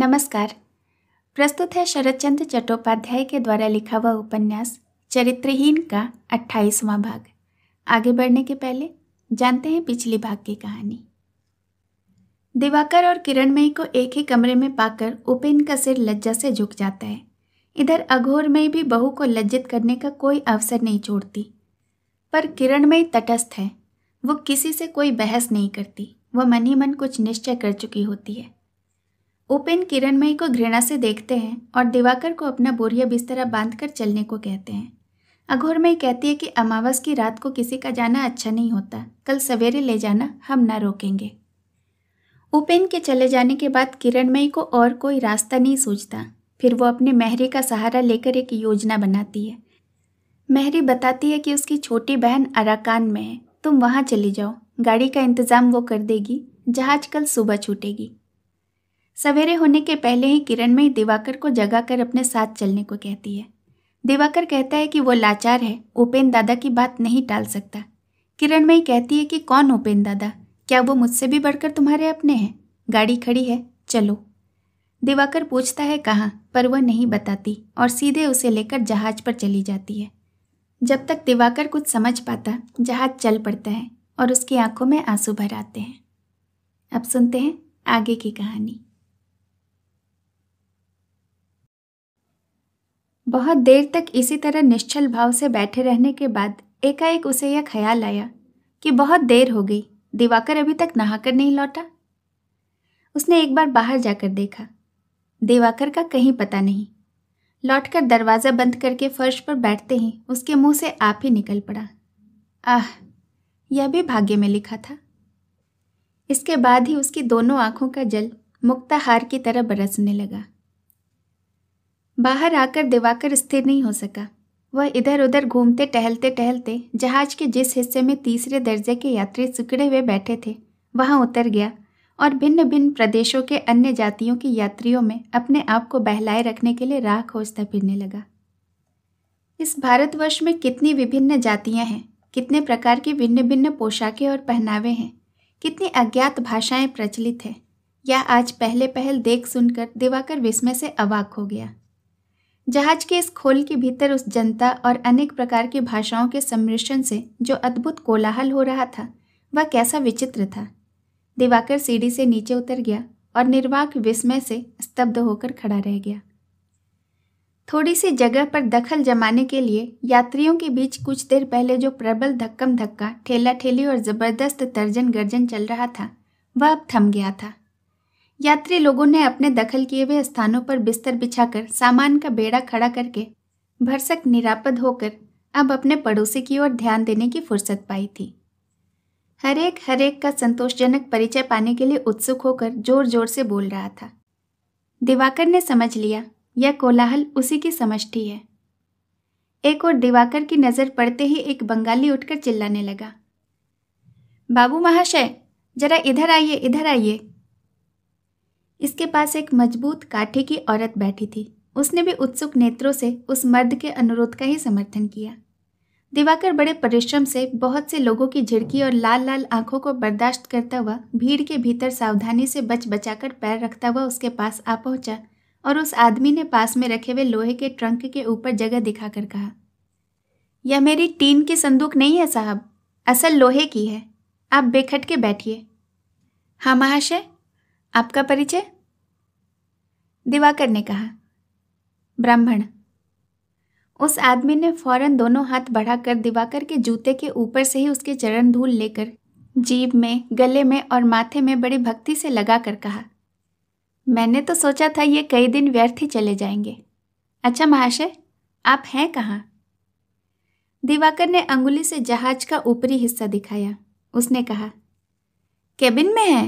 नमस्कार प्रस्तुत है शरदचंद्र चंद्र चट्टोपाध्याय के द्वारा लिखा हुआ उपन्यास चरित्रहीन का अट्ठाईसवां भाग आगे बढ़ने के पहले जानते हैं पिछली भाग की कहानी दिवाकर और किरणमयी को एक ही कमरे में पाकर उपेन का सिर लज्जा से झुक जाता है इधर अघोरमयी भी बहू को लज्जित करने का कोई अवसर नहीं छोड़ती पर किरणमयी तटस्थ है वो किसी से कोई बहस नहीं करती वह मन ही मन कुछ निश्चय कर चुकी होती है उपेन किरणमयी को घृणा से देखते हैं और दिवाकर को अपना बोरिया बिस्तरा बांधकर चलने को कहते हैं अघोरमयी कहती है कि अमावस की रात को किसी का जाना अच्छा नहीं होता कल सवेरे ले जाना हम ना रोकेंगे उपेन के चले जाने के बाद किरणमयी को और कोई रास्ता नहीं सूझता फिर वो अपने मेहरी का सहारा लेकर एक योजना बनाती है मेहरी बताती है कि उसकी छोटी बहन अराकान में है तुम वहाँ चली जाओ गाड़ी का इंतज़ाम वो कर देगी जहाज कल सुबह छूटेगी सवेरे होने के पहले ही किरण में दिवाकर को जगाकर अपने साथ चलने को कहती है दिवाकर कहता है कि वो लाचार है उपेन दादा की बात नहीं टाल सकता किरण मई कहती है कि कौन उपेन दादा क्या वो मुझसे भी बढ़कर तुम्हारे अपने हैं गाड़ी खड़ी है चलो दिवाकर पूछता है कहाँ पर वह नहीं बताती और सीधे उसे लेकर जहाज पर चली जाती है जब तक दिवाकर कुछ समझ पाता जहाज चल पड़ता है और उसकी आंखों में आंसू भर आते हैं अब सुनते हैं आगे की कहानी बहुत देर तक इसी तरह निश्चल भाव से बैठे रहने के बाद एकाएक उसे यह ख्याल आया कि बहुत देर हो गई दिवाकर अभी तक नहाकर नहीं लौटा उसने एक बार बाहर जाकर देखा दिवाकर का कहीं पता नहीं लौटकर दरवाज़ा बंद करके फर्श पर बैठते ही उसके मुंह से आप ही निकल पड़ा आह यह भी भाग्य में लिखा था इसके बाद ही उसकी दोनों आंखों का जल मुक्ताहार की तरह बरसने लगा बाहर आकर दिवाकर स्थिर नहीं हो सका वह इधर उधर घूमते टहलते टहलते जहाज के जिस हिस्से में तीसरे दर्जे के यात्री सिकड़े हुए बैठे थे वहाँ उतर गया और भिन्न भिन्न प्रदेशों के अन्य जातियों के यात्रियों में अपने आप को बहलाए रखने के लिए राह खोजता फिरने लगा इस भारतवर्ष में कितनी विभिन्न जातियां हैं कितने प्रकार की भिन्न भिन्न पोशाकें और पहनावे हैं कितनी अज्ञात भाषाएं प्रचलित हैं यह आज पहले पहल देख सुनकर दिवाकर विस्मय से अवाक हो गया जहाज के इस खोल के भीतर उस जनता और अनेक प्रकार की भाषाओं के सम्मिश्रण से जो अद्भुत कोलाहल हो रहा था वह कैसा विचित्र था दिवाकर सीढ़ी से नीचे उतर गया और निर्वाक विस्मय से स्तब्ध होकर खड़ा रह गया थोड़ी सी जगह पर दखल जमाने के लिए यात्रियों के बीच कुछ देर पहले जो प्रबल धक्कम धक्का ठेला ठेली और ज़बरदस्त तर्जन गर्जन चल रहा था वह अब थम गया था यात्री लोगों ने अपने दखल किए हुए स्थानों पर बिस्तर बिछाकर सामान का बेड़ा खड़ा करके भरसक निरापद होकर अब अपने पड़ोसी की ओर ध्यान देने की फुर्सत पाई थी हरेक हरेक का संतोषजनक परिचय पाने के लिए उत्सुक होकर जोर जोर से बोल रहा था दिवाकर ने समझ लिया यह कोलाहल उसी की समष्टि है एक और दिवाकर की नज़र पड़ते ही एक बंगाली उठकर चिल्लाने लगा बाबू महाशय जरा इधर आइए इधर आइए इसके पास एक मजबूत काठी की औरत बैठी थी उसने भी उत्सुक नेत्रों से उस मर्द के अनुरोध का ही समर्थन किया दिवाकर बड़े परिश्रम से बहुत से लोगों की झिड़की और लाल लाल आंखों को बर्दाश्त करता हुआ भीड़ के भीतर सावधानी से बच बचाकर पैर रखता हुआ उसके पास आ पहुंचा और उस आदमी ने पास में रखे हुए लोहे के ट्रंक के ऊपर जगह दिखाकर कहा यह मेरी टीन की संदूक नहीं है साहब असल लोहे की है आप बेखट के बैठिए हाँ महाशय आपका परिचय दिवाकर ने कहा ब्राह्मण उस आदमी ने फौरन दोनों हाथ बढ़ाकर दिवाकर के जूते के ऊपर से ही उसके चरण धूल लेकर जीभ में गले में और माथे में बड़ी भक्ति से लगाकर कहा मैंने तो सोचा था ये कई दिन व्यर्थ ही चले जाएंगे अच्छा महाशय आप हैं कहाँ दिवाकर ने अंगुली से जहाज का ऊपरी हिस्सा दिखाया उसने कहा केबिन में है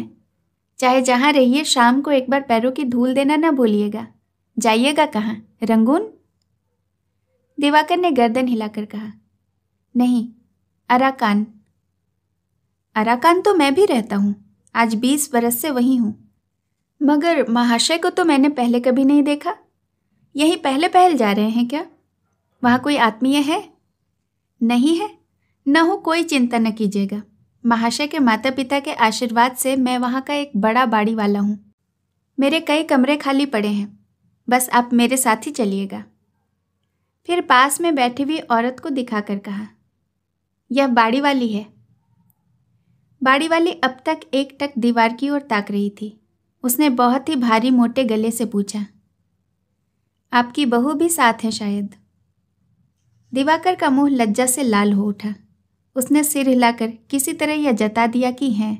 चाहे जहाँ रहिए शाम को एक बार पैरों की धूल देना ना भूलिएगा जाइएगा कहाँ रंगून दिवाकर ने गर्दन हिलाकर कहा नहीं अराकान अराकान तो मैं भी रहता हूँ आज बीस बरस से वहीं हूँ मगर महाशय को तो मैंने पहले कभी नहीं देखा यही पहले पहल जा रहे हैं क्या वहाँ कोई आत्मीय है नहीं है न हो कोई चिंता न कीजिएगा महाशय के माता पिता के आशीर्वाद से मैं वहाँ का एक बड़ा बाड़ी वाला हूँ मेरे कई कमरे खाली पड़े हैं बस आप मेरे साथ ही चलिएगा फिर पास में बैठी हुई औरत को दिखाकर कहा यह बाड़ी वाली है बाड़ी वाली अब तक एक टक दीवार की ओर ताक रही थी उसने बहुत ही भारी मोटे गले से पूछा आपकी बहू भी साथ है शायद दिवाकर का मुंह लज्जा से लाल हो उठा उसने सिर हिलाकर किसी तरह यह जता दिया कि हैं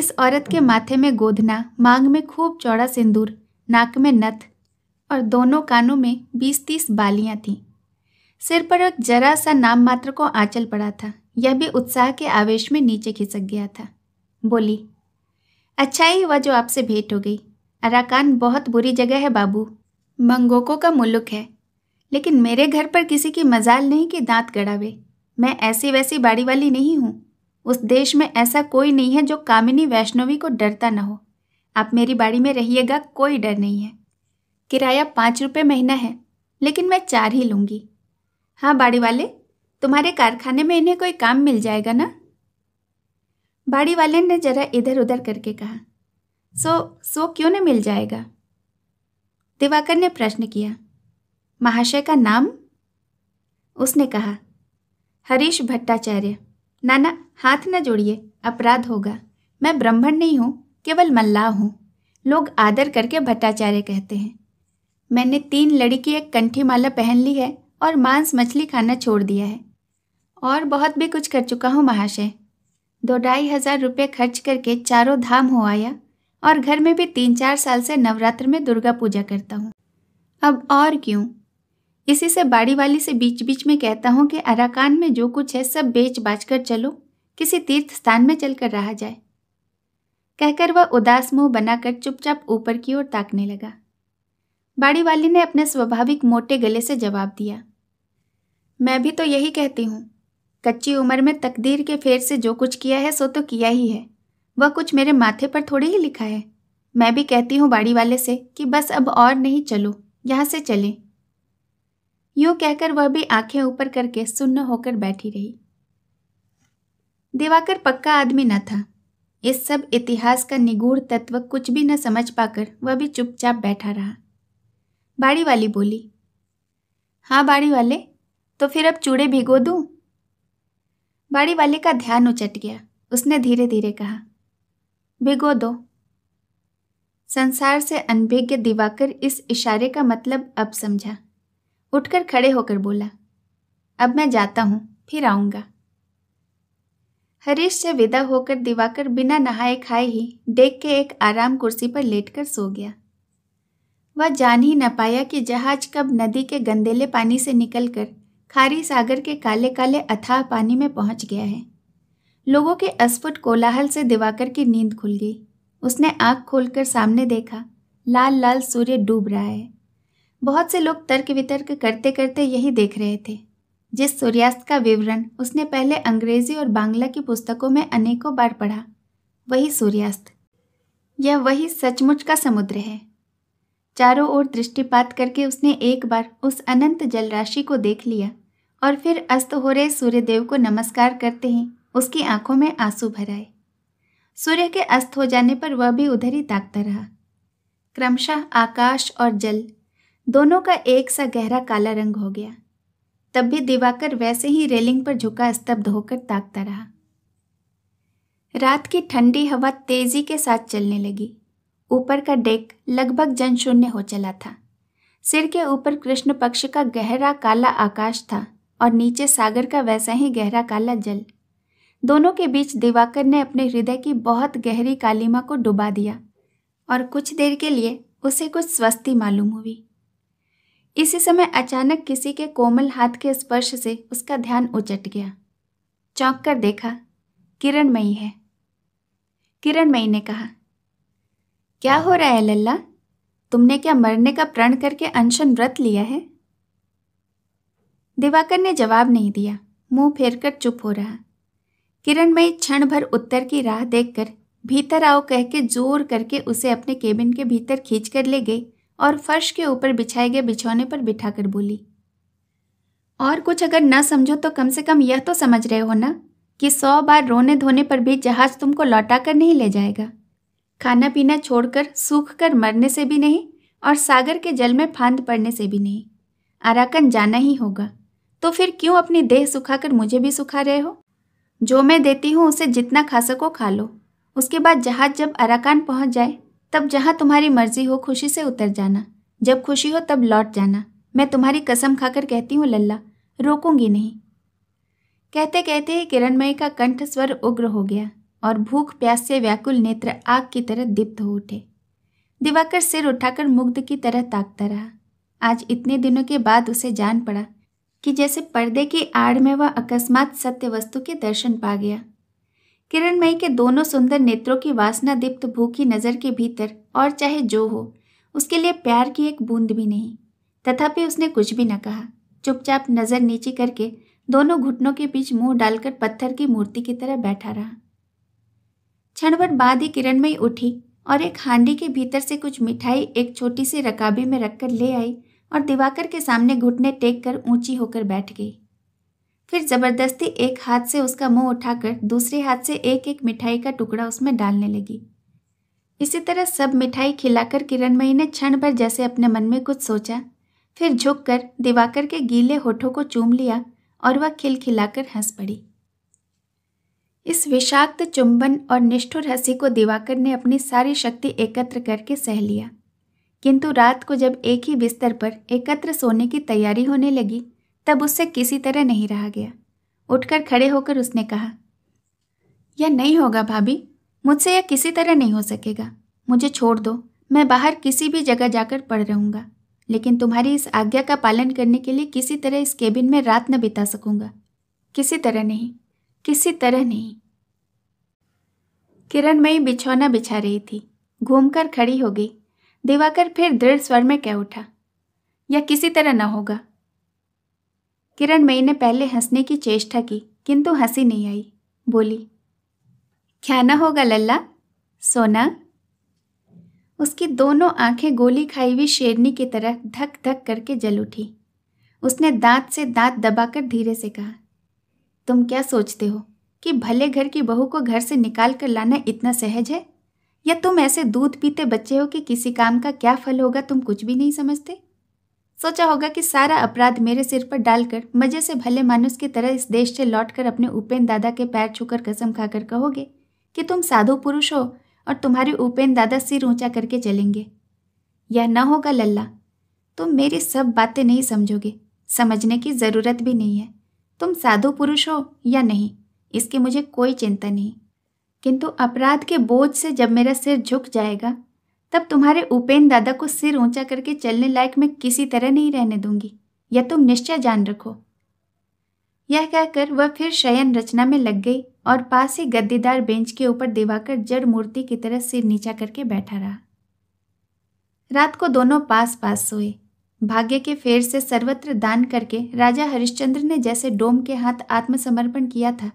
इस औरत के माथे में गोदना मांग में खूब चौड़ा सिंदूर नाक में नथ और दोनों कानों में बीस तीस बालियां थीं सिर पर एक जरा सा नाम मात्र को आंचल पड़ा था यह भी उत्साह के आवेश में नीचे खिसक गया था बोली अच्छा ही हुआ जो आपसे भेंट हो गई अराकान बहुत बुरी जगह है बाबू मंगोको का मुल्क है लेकिन मेरे घर पर किसी की मजाल नहीं कि दांत गड़ावे मैं ऐसी वैसी बाड़ी वाली नहीं हूँ उस देश में ऐसा कोई नहीं है जो कामिनी वैष्णवी को डरता ना हो आप मेरी बाड़ी में रहिएगा कोई डर नहीं है किराया पाँच रुपये महीना है लेकिन मैं चार ही लूँगी हाँ बाड़ी वाले तुम्हारे कारखाने में इन्हें कोई काम मिल जाएगा ना बाड़ी वाले ने जरा इधर उधर करके कहा सो सो क्यों न मिल जाएगा दिवाकर ने प्रश्न किया महाशय का नाम उसने कहा हरीश भट्टाचार्य नाना हाथ न जोड़िए अपराध होगा मैं ब्राह्मण नहीं हूँ केवल मल्लाह हूँ लोग आदर करके भट्टाचार्य कहते हैं मैंने तीन लड़ी की एक कंठी माला पहन ली है और मांस मछली खाना छोड़ दिया है और बहुत भी कुछ कर चुका हूँ महाशय दो ढाई हज़ार रुपये खर्च करके चारों धाम हो आया और घर में भी तीन चार साल से नवरात्र में दुर्गा पूजा करता हूँ अब और क्यों इसी से बाड़ी वाली से बीच बीच में कहता हूँ कि अराकान में जो कुछ है सब बेच बाच कर चलो किसी तीर्थ स्थान में चलकर रहा जाए कहकर वह उदास मुंह बनाकर चुपचाप ऊपर की ओर ताकने लगा बाड़ी वाली ने अपने स्वाभाविक मोटे गले से जवाब दिया मैं भी तो यही कहती हूँ कच्ची उम्र में तकदीर के फेर से जो कुछ किया है सो तो किया ही है वह कुछ मेरे माथे पर थोड़ी ही लिखा है मैं भी कहती हूँ बाड़ी वाले से कि बस अब और नहीं चलो यहाँ से चलें यूं कहकर वह भी आंखें ऊपर करके सुन्न होकर बैठी रही दिवाकर पक्का आदमी न था इस सब इतिहास का निगूढ़ तत्व कुछ भी न समझ पाकर वह भी चुपचाप बैठा रहा बाड़ी वाली बोली हाँ बाड़ी वाले तो फिर अब चूड़े भिगो दूँ बाड़ी वाले का ध्यान उचट गया उसने धीरे धीरे कहा भिगो दो संसार से अनभिज्ञ दिवाकर इस इशारे का मतलब अब समझा उठकर खड़े होकर बोला अब मैं जाता हूँ फिर आऊँगा हरीश से विदा होकर दिवाकर बिना नहाए खाए ही डेक के एक आराम कुर्सी पर लेटकर सो गया वह जान ही न पाया कि जहाज कब नदी के गंदेले पानी से निकलकर खारी सागर के काले काले अथाह पानी में पहुंच गया है लोगों के अस्फुट कोलाहल से दिवाकर की नींद खुल गई उसने आंख खोलकर सामने देखा लाल लाल सूर्य डूब रहा है बहुत से लोग तर्क वितर्क करते करते यही देख रहे थे जिस सूर्यास्त का विवरण उसने पहले अंग्रेजी और बांग्ला की पुस्तकों में अनेकों बार पढ़ा वही सूर्यास्त यह वही सचमुच का समुद्र है चारों ओर दृष्टिपात करके उसने एक बार उस अनंत जलराशि को देख लिया और फिर अस्त हो रहे सूर्यदेव को नमस्कार करते ही उसकी आंखों में आंसू भर आए सूर्य के अस्त हो जाने पर वह भी उधर ही ताकता रहा क्रमशः आकाश और जल दोनों का एक सा गहरा काला रंग हो गया तब भी दिवाकर वैसे ही रेलिंग पर झुका स्तब्ध होकर ताकता रहा रात की ठंडी हवा तेजी के साथ चलने लगी ऊपर का डेक लगभग जनशून्य हो चला था सिर के ऊपर कृष्ण पक्ष का गहरा काला आकाश था और नीचे सागर का वैसा ही गहरा काला जल दोनों के बीच दिवाकर ने अपने हृदय की बहुत गहरी कालीमा को डुबा दिया और कुछ देर के लिए उसे कुछ स्वस्ती मालूम हुई इसी समय अचानक किसी के कोमल हाथ के स्पर्श से उसका ध्यान उचट गया चौंक कर देखा किरणमयी है किरणमयी ने कहा क्या हो रहा है लल्ला तुमने क्या मरने का प्रण करके अनशन व्रत लिया है दिवाकर ने जवाब नहीं दिया मुंह फेरकर चुप हो रहा किरणमयी क्षण भर उत्तर की राह देखकर भीतर आओ कह के जोर करके उसे अपने केबिन के भीतर खींचकर ले गई और फर्श के ऊपर बिछाए गए बिछौने पर बिठाकर बोली और कुछ अगर ना समझो तो कम से कम यह तो समझ रहे हो ना कि सौ बार रोने धोने पर भी जहाज तुमको लौटा कर नहीं ले जाएगा खाना पीना छोड़कर सूख कर मरने से भी नहीं और सागर के जल में फांद पड़ने से भी नहीं आराकन जाना ही होगा तो फिर क्यों अपनी देह सुखाकर मुझे भी सुखा रहे हो जो मैं देती हूँ उसे जितना खा सको खा लो उसके बाद जहाज जब अराकान पहुँच जाए तब जहाँ तुम्हारी मर्जी हो खुशी से उतर जाना जब खुशी हो तब लौट जाना मैं तुम्हारी कसम खाकर कहती हूँ लल्ला रोकूंगी नहीं कहते कहते ही किरणमयी का कंठ स्वर उग्र हो गया और भूख प्यास से व्याकुल नेत्र आग की तरह दीप्त हो उठे दिवाकर सिर उठाकर मुग्ध की तरह ताकता रहा आज इतने दिनों के बाद उसे जान पड़ा कि जैसे पर्दे की आड़ में वह अकस्मात सत्य वस्तु के दर्शन पा गया किरणमयी के दोनों सुंदर नेत्रों की वासना दीप्त भूखी नजर के भीतर और चाहे जो हो उसके लिए प्यार की एक बूंद भी नहीं तथापि उसने कुछ भी न कहा चुपचाप नजर नीचे करके दोनों घुटनों के बीच मुंह डालकर पत्थर की मूर्ति की तरह बैठा रहा क्षणभर बाद ही किरणमयी उठी और एक हांडी के भीतर से कुछ मिठाई एक छोटी सी रकाबी में रखकर ले आई और दिवाकर के सामने घुटने टेक कर ऊंची होकर बैठ गई फिर जबरदस्ती एक हाथ से उसका मुंह उठाकर दूसरे हाथ से एक एक मिठाई का टुकड़ा उसमें डालने लगी इसी तरह सब मिठाई खिलाकर किरणमयी ने क्षण भर जैसे अपने मन में कुछ सोचा फिर झुककर दिवाकर के गीले होठों को चूम लिया और वह खिलखिलाकर हंस पड़ी इस विषाक्त चुंबन और निष्ठुर हंसी को दिवाकर ने अपनी सारी शक्ति एकत्र करके सह लिया किंतु रात को जब एक ही बिस्तर पर एकत्र सोने की तैयारी होने लगी तब उससे किसी तरह नहीं रहा गया उठकर खड़े होकर उसने कहा यह नहीं होगा भाभी मुझसे यह किसी तरह नहीं हो सकेगा मुझे छोड़ दो मैं बाहर किसी भी जगह जाकर पढ़ रहूंगा लेकिन तुम्हारी इस आज्ञा का पालन करने के लिए किसी तरह इस केबिन में रात न बिता सकूंगा किसी तरह नहीं किसी तरह नहीं किरण मई बिछौना बिछा रही थी घूमकर खड़ी हो गई दिवाकर फिर दृढ़ स्वर में कह उठा यह किसी तरह न होगा किरणमयी ने पहले हंसने की चेष्टा की किंतु हंसी नहीं आई बोली ना होगा लल्ला सोना उसकी दोनों आंखें गोली खाई हुई शेरनी की तरह धक धक करके जल उठी उसने दांत से दांत दबाकर धीरे से कहा तुम क्या सोचते हो कि भले घर की बहू को घर से निकाल कर लाना इतना सहज है या तुम ऐसे दूध पीते बच्चे हो कि किसी काम का क्या फल होगा तुम कुछ भी नहीं समझते सोचा होगा कि सारा अपराध मेरे सिर पर डालकर मजे से भले मानुस की तरह इस देश से लौटकर अपने उपेन दादा के पैर छूकर कसम खाकर कहोगे कि तुम साधु पुरुष हो और तुम्हारे उपेन दादा सिर ऊंचा करके चलेंगे यह न होगा लल्ला तुम मेरी सब बातें नहीं समझोगे समझने की ज़रूरत भी नहीं है तुम साधु पुरुष हो या नहीं इसकी मुझे कोई चिंता नहीं किंतु अपराध के बोझ से जब मेरा सिर झुक जाएगा तब तुम्हारे उपेन दादा को सिर ऊंचा करके चलने लायक मैं किसी तरह नहीं रहने दूंगी या तुम निश्चय जान रखो यह कहकर वह फिर शयन रचना में लग गई और पास ही गद्दीदार बेंच के ऊपर दिवाकर जड़ मूर्ति की तरह सिर नीचा करके बैठा रहा रात को दोनों पास पास सोए भाग्य के फेर से सर्वत्र दान करके राजा हरिश्चंद्र ने जैसे डोम के हाथ आत्मसमर्पण किया था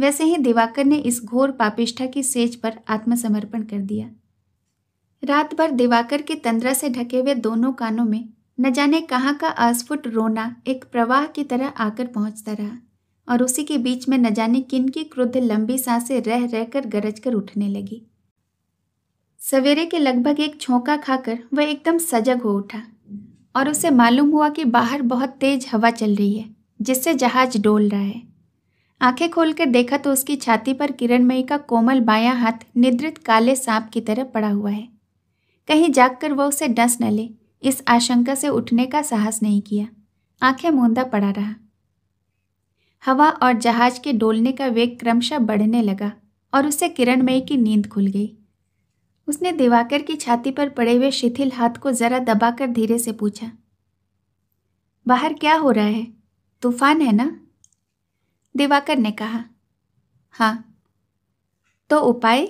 वैसे ही दिवाकर ने इस घोर पापिष्ठा की सेज पर आत्मसमर्पण कर दिया रात भर दिवाकर की तंद्रा से ढके हुए दोनों कानों में न जाने कहाँ का अस्फुट रोना एक प्रवाह की तरह आकर पहुंचता रहा और उसी के बीच में न जाने किन की क्रुद्ध लंबी सांसें रह रहकर गरज कर उठने लगी सवेरे के लगभग एक छोंका खाकर वह एकदम सजग हो उठा और उसे मालूम हुआ कि बाहर बहुत तेज हवा चल रही है जिससे जहाज डोल रहा है आंखें खोलकर देखा तो उसकी छाती पर किरणमयी का कोमल बायां हाथ निद्रित काले सांप की तरह पड़ा हुआ है कहीं जागकर वह उसे डस न ले इस आशंका से उठने का साहस नहीं किया आंखें मूंदा पड़ा रहा हवा और जहाज के डोलने का वेग क्रमशः बढ़ने लगा और उसे किरणमयी की नींद खुल गई उसने दिवाकर की छाती पर पड़े हुए शिथिल हाथ को जरा दबाकर धीरे से पूछा बाहर क्या हो रहा है तूफान है ना दिवाकर ने कहा हाँ तो उपाय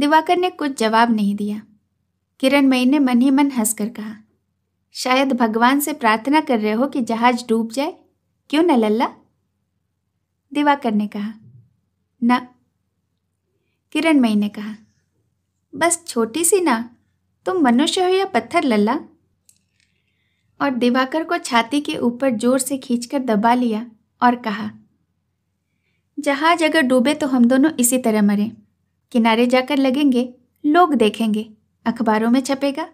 दिवाकर ने कुछ जवाब नहीं दिया किरणमयी ने मन ही मन हंसकर कहा शायद भगवान से प्रार्थना कर रहे हो कि जहाज डूब जाए क्यों न लल्ला दिवाकर ने कहा न किरणमयी ने कहा बस छोटी सी ना तुम मनुष्य हो या पत्थर लल्ला और दिवाकर को छाती के ऊपर जोर से खींचकर दबा लिया और कहा जहाज अगर डूबे तो हम दोनों इसी तरह मरें किनारे जाकर लगेंगे लोग देखेंगे अखबारों में छपेगा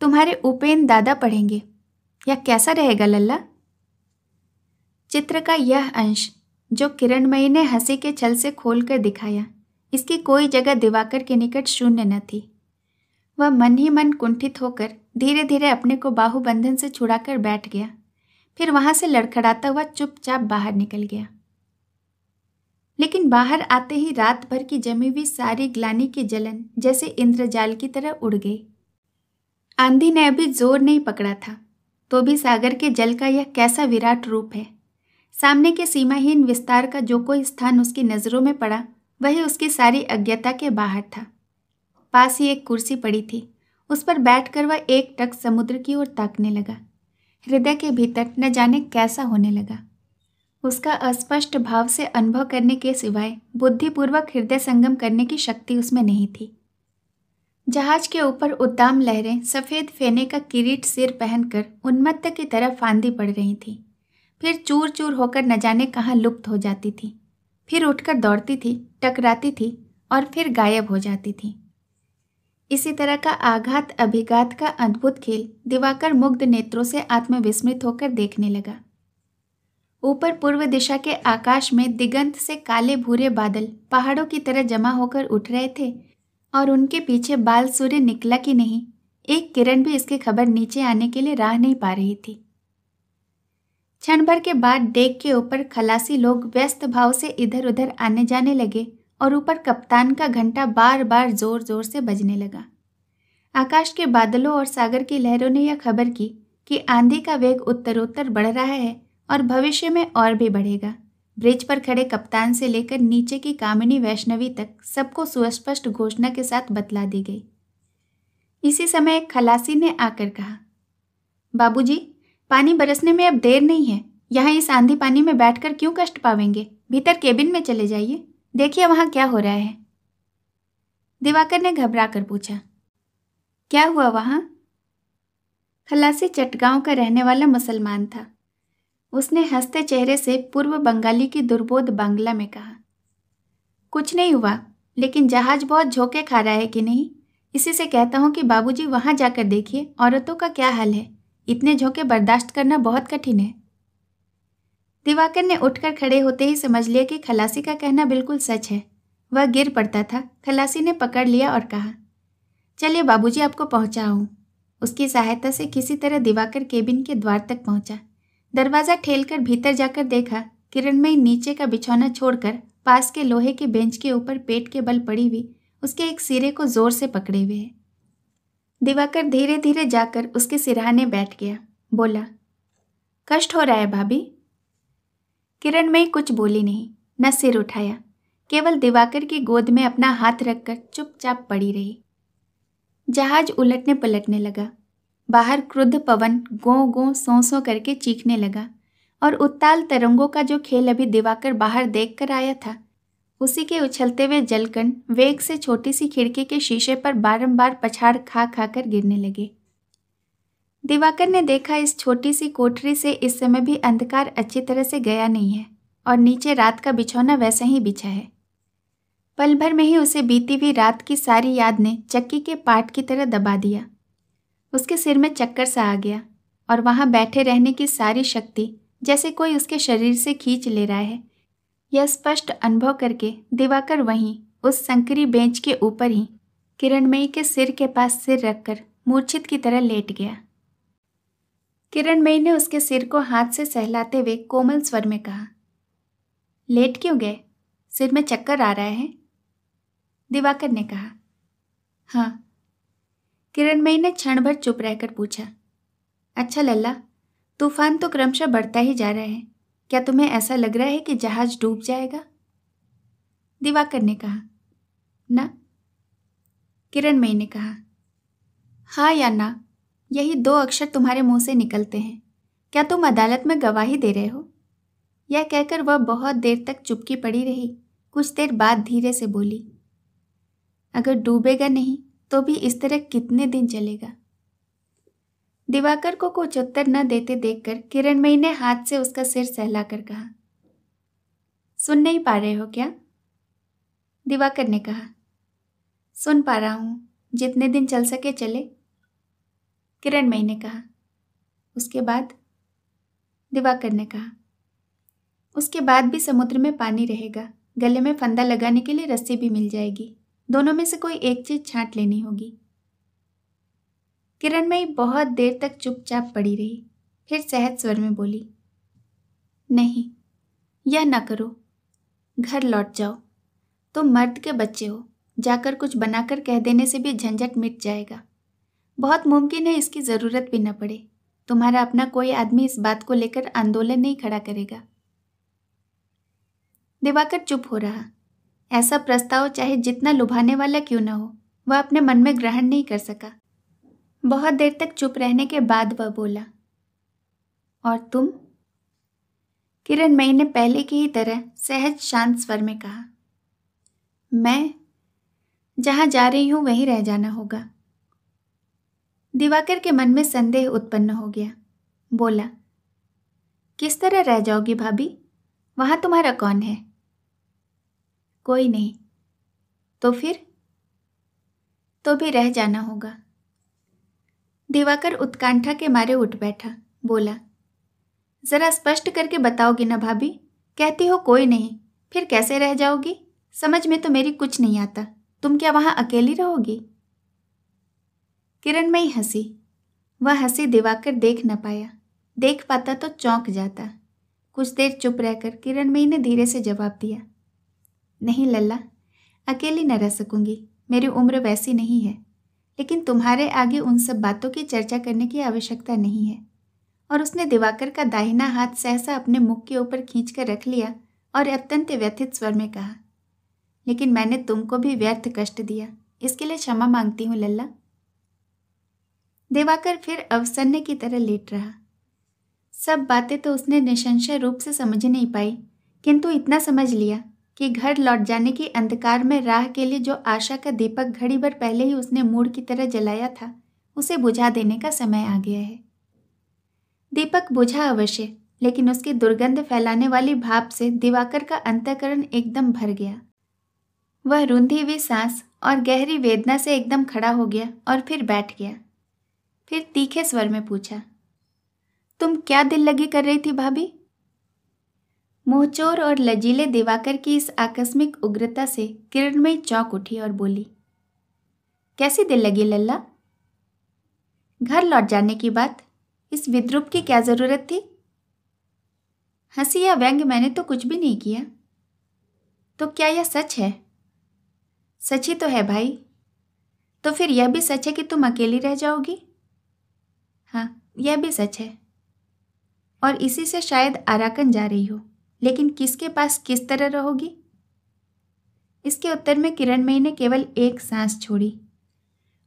तुम्हारे उपेन दादा पढ़ेंगे या कैसा रहेगा लल्ला चित्र का यह अंश जो किरणमयी ने हंसी के छल से खोलकर दिखाया इसकी कोई जगह दिवाकर के निकट शून्य न थी वह मन ही मन कुंठित होकर धीरे धीरे अपने को बाहुबंधन से छुड़ाकर बैठ गया फिर वहां से लड़खड़ाता हुआ चुपचाप बाहर निकल गया लेकिन बाहर आते ही रात भर की जमी हुई सारी ग्लानी की जलन जैसे इंद्रजाल की तरह उड़ गई आंधी ने अभी जोर नहीं पकड़ा था तो भी सागर के जल का यह कैसा विराट रूप है सामने के सीमाहीन विस्तार का जो कोई स्थान उसकी नज़रों में पड़ा वही उसकी सारी अज्ञता के बाहर था पास ही एक कुर्सी पड़ी थी उस पर बैठकर वह एक टक समुद्र की ओर ताकने लगा हृदय के भीतर न जाने कैसा होने लगा उसका अस्पष्ट भाव से अनुभव करने के सिवाय बुद्धिपूर्वक हृदय संगम करने की शक्ति उसमें नहीं थी जहाज के ऊपर उद्दाम लहरें सफ़ेद फेने का किरीट सिर पहनकर उन्मत्त की तरह फांदी पड़ रही थी फिर चूर चूर होकर न जाने कहाँ लुप्त हो जाती थी फिर उठकर दौड़ती थी टकराती थी और फिर गायब हो जाती थी इसी तरह का आघात अभिघात का अद्भुत खेल दिवाकर मुग्ध नेत्रों से आत्मविस्मृत होकर देखने लगा ऊपर पूर्व दिशा के आकाश में दिगंत से काले भूरे बादल पहाड़ों की तरह जमा होकर उठ रहे थे और उनके पीछे बाल सूर्य निकला कि नहीं एक किरण भी इसकी खबर नीचे आने के लिए राह नहीं पा रही थी क्षण भर के बाद डेक के ऊपर खलासी लोग व्यस्त भाव से इधर उधर आने जाने लगे और ऊपर कप्तान का घंटा बार बार जोर जोर से बजने लगा आकाश के बादलों और सागर की लहरों ने यह खबर की कि आंधी का वेग उत्तरोत्तर बढ़ रहा है और भविष्य में और भी बढ़ेगा ब्रिज पर खड़े कप्तान से लेकर नीचे की कामिनी वैष्णवी तक सबको सुस्पष्ट घोषणा के साथ बतला दी गई इसी समय एक खलासी ने आकर कहा बाबूजी, पानी बरसने में अब देर नहीं है यहाँ इस आंधी पानी में बैठकर क्यों कष्ट पावेंगे भीतर केबिन में चले जाइए देखिए वहाँ क्या हो रहा है दिवाकर ने घबरा कर पूछा क्या हुआ वहाँ खलासी चटगांव का रहने वाला मुसलमान था उसने हंसते चेहरे से पूर्व बंगाली की दुर्बोध बांग्ला में कहा कुछ नहीं हुआ लेकिन जहाज बहुत झोंके खा रहा है कि नहीं इसी से कहता हूँ कि बाबूजी वहाँ जाकर देखिए औरतों का क्या हाल है इतने झोंके बर्दाश्त करना बहुत कठिन है दिवाकर ने उठकर खड़े होते ही समझ लिया कि खलासी का कहना बिल्कुल सच है वह गिर पड़ता था खलासी ने पकड़ लिया और कहा चलिए बाबूजी आपको पहुँचाऊँ उसकी सहायता से किसी तरह दिवाकर केबिन के द्वार तक पहुँचा दरवाजा ठेलकर भीतर जाकर देखा किरणमयी नीचे का बिछौना छोड़कर पास के लोहे के बेंच के ऊपर पेट के बल पड़ी हुई उसके एक सिरे को जोर से पकड़े हुए है दिवाकर धीरे धीरे जाकर उसके सिरहाने बैठ गया बोला कष्ट हो रहा है भाभी किरणमयी कुछ बोली नहीं न सिर उठाया केवल दिवाकर की गोद में अपना हाथ रखकर चुपचाप पड़ी रही जहाज उलटने पलटने लगा बाहर क्रुद्ध पवन गो गो सो सो करके चीखने लगा और उत्ताल तरंगों का जो खेल अभी दिवाकर बाहर देख कर आया था उसी के उछलते हुए जलकण वेग से छोटी सी खिड़की के शीशे पर बारंबार पछाड़ खा खा कर गिरने लगे दिवाकर ने देखा इस छोटी सी कोठरी से इस समय भी अंधकार अच्छी तरह से गया नहीं है और नीचे रात का बिछौना वैसा ही बिछा है पल भर में ही उसे बीती हुई रात की सारी याद ने चक्की के पाट की तरह दबा दिया उसके सिर में चक्कर सा आ गया और वहाँ बैठे रहने की सारी शक्ति जैसे कोई उसके शरीर से खींच ले रहा है यह स्पष्ट अनुभव करके दिवाकर वहीं उस संकरी बेंच के ऊपर ही किरणमयी के सिर के पास सिर रखकर मूर्छित की तरह लेट गया किरणमयी ने उसके सिर को हाथ से सहलाते हुए कोमल स्वर में कहा लेट क्यों गए सिर में चक्कर आ रहा है दिवाकर ने कहा हाँ किरणमयी ने क्षण भर चुप रहकर पूछा अच्छा लल्ला तूफान तो क्रमशः बढ़ता ही जा रहा है क्या तुम्हें ऐसा लग रहा है कि जहाज डूब जाएगा दिवाकर ने कहा ना किरणमयी ने कहा हाँ या ना यही दो अक्षर तुम्हारे मुंह से निकलते हैं क्या तुम अदालत में गवाही दे रहे हो यह कहकर वह बहुत देर तक चुपकी पड़ी रही कुछ देर बाद धीरे से बोली अगर डूबेगा नहीं तो भी इस तरह कितने दिन चलेगा दिवाकर को कुछ उत्तर न देते देखकर किरणमयी ने हाथ से उसका सिर सहला कर कहा सुन नहीं पा रहे हो क्या दिवाकर ने कहा सुन पा रहा हूं जितने दिन चल सके चले किरणमयी ने कहा उसके बाद दिवाकर ने कहा उसके बाद भी समुद्र में पानी रहेगा गले में फंदा लगाने के लिए रस्सी भी मिल जाएगी दोनों में से कोई एक चीज छांट लेनी होगी किरणमयी बहुत देर तक चुपचाप पड़ी रही फिर सहज स्वर में बोली नहीं यह न करो घर लौट जाओ तुम तो मर्द के बच्चे हो जाकर कुछ बनाकर कह देने से भी झंझट मिट जाएगा बहुत मुमकिन है इसकी ज़रूरत भी न पड़े तुम्हारा अपना कोई आदमी इस बात को लेकर आंदोलन नहीं खड़ा करेगा दिवाकर चुप हो रहा ऐसा प्रस्ताव चाहे जितना लुभाने वाला क्यों ना हो वह अपने मन में ग्रहण नहीं कर सका बहुत देर तक चुप रहने के बाद वह बोला और तुम किरण मई ने पहले की ही तरह सहज शांत स्वर में कहा मैं जहां जा रही हूं वहीं रह जाना होगा दिवाकर के मन में संदेह उत्पन्न हो गया बोला किस तरह रह जाओगी भाभी वहां तुम्हारा कौन है कोई नहीं तो फिर तो भी रह जाना होगा दिवाकर उत्कंठा के मारे उठ बैठा बोला जरा स्पष्ट करके बताओगी ना भाभी कहती हो कोई नहीं फिर कैसे रह जाओगी समझ में तो मेरी कुछ नहीं आता तुम क्या वहां अकेली रहोगी किरणमयी हंसी वह हंसी दिवाकर देख न पाया देख पाता तो चौंक जाता कुछ देर चुप रहकर किरणमयी ने धीरे से जवाब दिया नहीं लल्ला अकेली न रह सकूंगी मेरी उम्र वैसी नहीं है लेकिन तुम्हारे आगे उन सब बातों की चर्चा करने की आवश्यकता नहीं है और उसने दिवाकर का दाहिना हाथ सहसा अपने मुख के ऊपर खींच कर रख लिया और अत्यंत व्यथित स्वर में कहा लेकिन मैंने तुमको भी व्यर्थ कष्ट दिया इसके लिए क्षमा मांगती हूँ लल्ला देवाकर फिर अवसन्न की तरह लेट रहा सब बातें तो उसने निशंशय रूप से समझ नहीं पाई किंतु इतना समझ लिया कि घर लौट जाने की अंधकार में राह के लिए जो आशा का दीपक घड़ी भर पहले ही उसने मूड़ की तरह जलाया था उसे बुझा देने का समय आ गया है दीपक बुझा अवश्य लेकिन उसकी दुर्गंध फैलाने वाली भाप से दिवाकर का अंतकरण एकदम भर गया वह रूंधी हुई सांस और गहरी वेदना से एकदम खड़ा हो गया और फिर बैठ गया फिर तीखे स्वर में पूछा तुम क्या दिल लगी कर रही थी भाभी मोहचोर और लजीले दिवाकर की इस आकस्मिक उग्रता से में चौक उठी और बोली कैसी दिल लगी लल्ला घर लौट जाने की बात इस विद्रुप की क्या ज़रूरत थी हंसी या व्यंग मैंने तो कुछ भी नहीं किया तो क्या यह सच है सच ही तो है भाई तो फिर यह भी सच है कि तुम अकेली रह जाओगी हाँ यह भी सच है और इसी से शायद आराकन जा रही हो लेकिन किसके पास किस तरह रहोगी इसके उत्तर में किरणमयी ने केवल एक सांस छोड़ी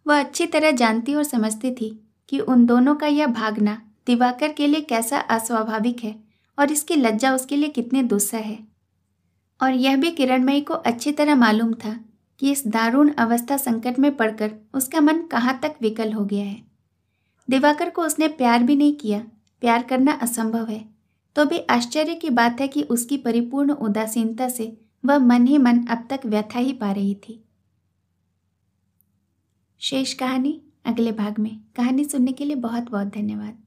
वह अच्छी तरह जानती और समझती थी कि उन दोनों का यह भागना दिवाकर के लिए कैसा अस्वाभाविक है और इसकी लज्जा उसके लिए कितनी दुस्सा है और यह भी किरणमयी को अच्छी तरह मालूम था कि इस दारुण अवस्था संकट में पड़कर उसका मन कहाँ तक विकल हो गया है दिवाकर को उसने प्यार भी नहीं किया प्यार करना असंभव है तो भी आश्चर्य की बात है कि उसकी परिपूर्ण उदासीनता से वह मन ही मन अब तक व्यथा ही पा रही थी शेष कहानी अगले भाग में कहानी सुनने के लिए बहुत बहुत धन्यवाद